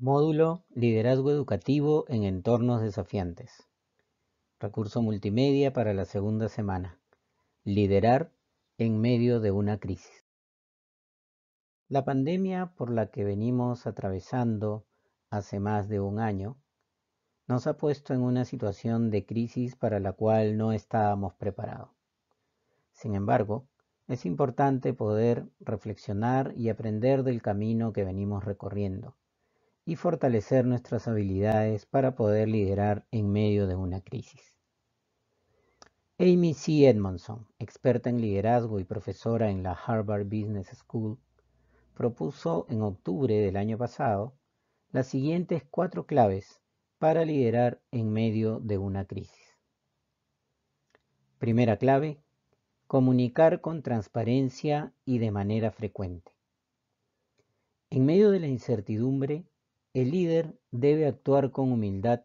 Módulo Liderazgo Educativo en Entornos Desafiantes. Recurso multimedia para la segunda semana. Liderar en medio de una crisis. La pandemia por la que venimos atravesando hace más de un año nos ha puesto en una situación de crisis para la cual no estábamos preparados. Sin embargo, es importante poder reflexionar y aprender del camino que venimos recorriendo y fortalecer nuestras habilidades para poder liderar en medio de una crisis. Amy C. Edmondson, experta en liderazgo y profesora en la Harvard Business School, propuso en octubre del año pasado las siguientes cuatro claves para liderar en medio de una crisis. Primera clave, comunicar con transparencia y de manera frecuente. En medio de la incertidumbre, el líder debe actuar con humildad,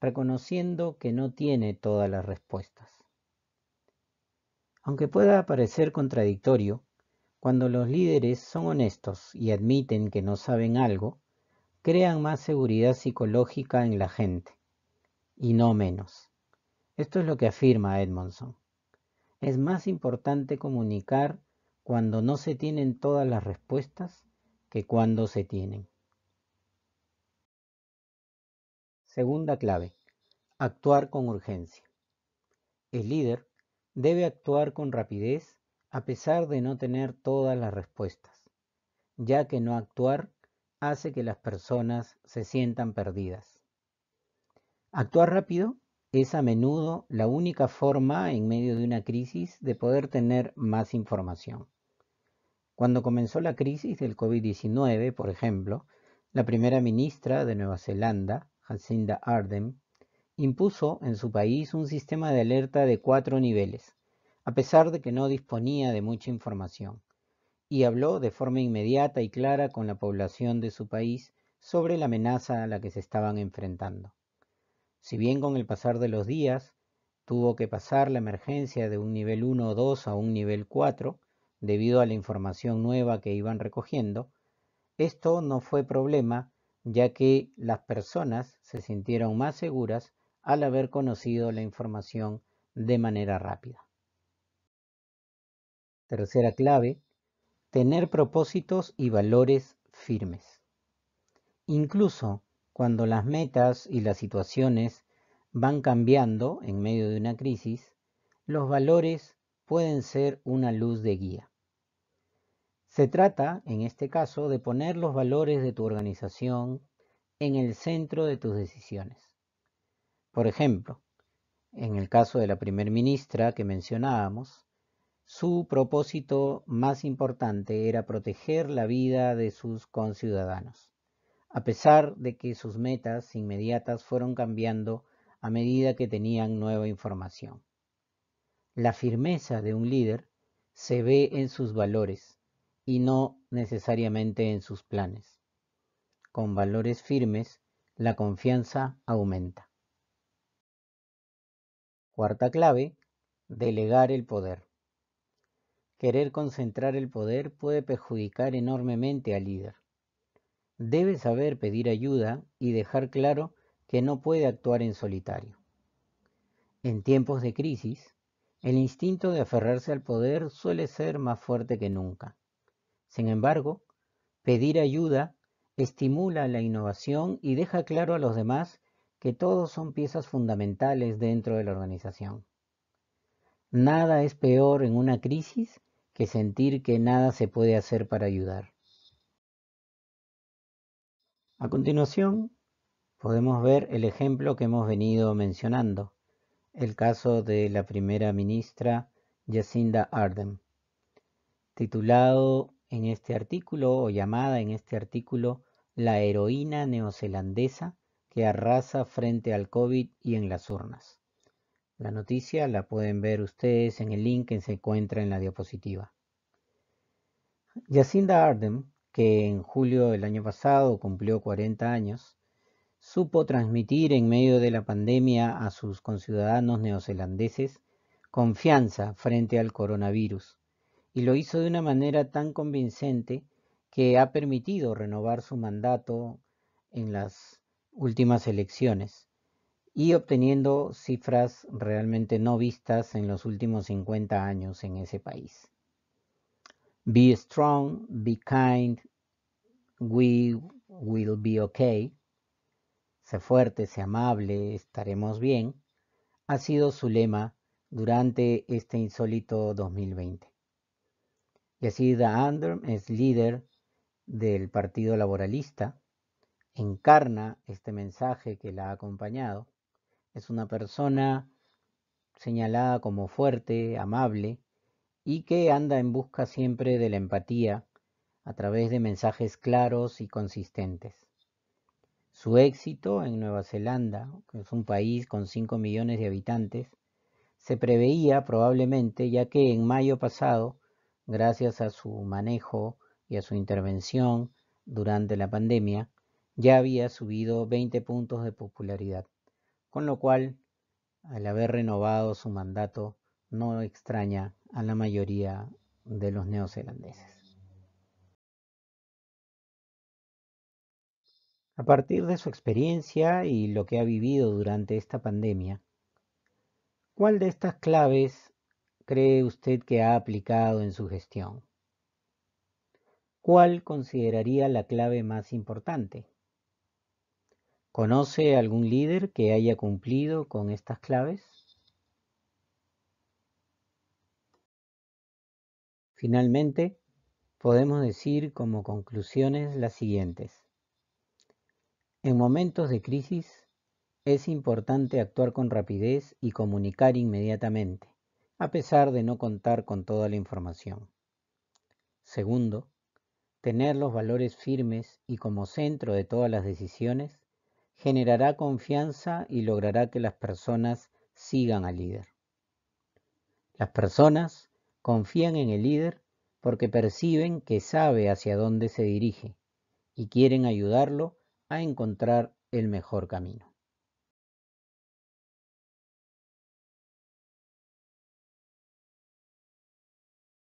reconociendo que no tiene todas las respuestas. Aunque pueda parecer contradictorio, cuando los líderes son honestos y admiten que no saben algo, crean más seguridad psicológica en la gente, y no menos. Esto es lo que afirma Edmondson. Es más importante comunicar cuando no se tienen todas las respuestas que cuando se tienen. Segunda clave. Actuar con urgencia. El líder debe actuar con rapidez a pesar de no tener todas las respuestas, ya que no actuar hace que las personas se sientan perdidas. Actuar rápido es a menudo la única forma en medio de una crisis de poder tener más información. Cuando comenzó la crisis del COVID-19, por ejemplo, la primera ministra de Nueva Zelanda Jacinda Ardem impuso en su país un sistema de alerta de cuatro niveles, a pesar de que no disponía de mucha información, y habló de forma inmediata y clara con la población de su país sobre la amenaza a la que se estaban enfrentando. Si bien con el pasar de los días tuvo que pasar la emergencia de un nivel 1 o 2 a un nivel 4, debido a la información nueva que iban recogiendo, esto no fue problema ya que las personas se sintieron más seguras al haber conocido la información de manera rápida. Tercera clave, tener propósitos y valores firmes. Incluso cuando las metas y las situaciones van cambiando en medio de una crisis, los valores pueden ser una luz de guía. Se trata, en este caso, de poner los valores de tu organización en el centro de tus decisiones. Por ejemplo, en el caso de la primer ministra que mencionábamos, su propósito más importante era proteger la vida de sus conciudadanos, a pesar de que sus metas inmediatas fueron cambiando a medida que tenían nueva información. La firmeza de un líder se ve en sus valores, y no necesariamente en sus planes. Con valores firmes, la confianza aumenta. Cuarta clave, delegar el poder. Querer concentrar el poder puede perjudicar enormemente al líder. Debe saber pedir ayuda y dejar claro que no puede actuar en solitario. En tiempos de crisis, el instinto de aferrarse al poder suele ser más fuerte que nunca. Sin embargo, pedir ayuda estimula la innovación y deja claro a los demás que todos son piezas fundamentales dentro de la organización. Nada es peor en una crisis que sentir que nada se puede hacer para ayudar. A continuación, podemos ver el ejemplo que hemos venido mencionando, el caso de la primera ministra Jacinda Ardern, titulado en este artículo o llamada en este artículo la heroína neozelandesa que arrasa frente al COVID y en las urnas. La noticia la pueden ver ustedes en el link que se encuentra en la diapositiva. Jacinda Ardern, que en julio del año pasado cumplió 40 años, supo transmitir en medio de la pandemia a sus conciudadanos neozelandeses confianza frente al coronavirus y lo hizo de una manera tan convincente que ha permitido renovar su mandato en las últimas elecciones y obteniendo cifras realmente no vistas en los últimos 50 años en ese país. Be strong, be kind, we will be okay. Sé fuerte, sé amable, estaremos bien. Ha sido su lema durante este insólito 2020. Yacida Anderm es líder del Partido Laboralista, encarna este mensaje que la ha acompañado. Es una persona señalada como fuerte, amable y que anda en busca siempre de la empatía a través de mensajes claros y consistentes. Su éxito en Nueva Zelanda, que es un país con 5 millones de habitantes, se preveía probablemente ya que en mayo pasado gracias a su manejo y a su intervención durante la pandemia, ya había subido 20 puntos de popularidad, con lo cual, al haber renovado su mandato, no extraña a la mayoría de los neozelandeses. A partir de su experiencia y lo que ha vivido durante esta pandemia, ¿cuál de estas claves cree usted que ha aplicado en su gestión? ¿Cuál consideraría la clave más importante? ¿Conoce algún líder que haya cumplido con estas claves? Finalmente, podemos decir como conclusiones las siguientes. En momentos de crisis es importante actuar con rapidez y comunicar inmediatamente a pesar de no contar con toda la información. Segundo, tener los valores firmes y como centro de todas las decisiones generará confianza y logrará que las personas sigan al líder. Las personas confían en el líder porque perciben que sabe hacia dónde se dirige y quieren ayudarlo a encontrar el mejor camino.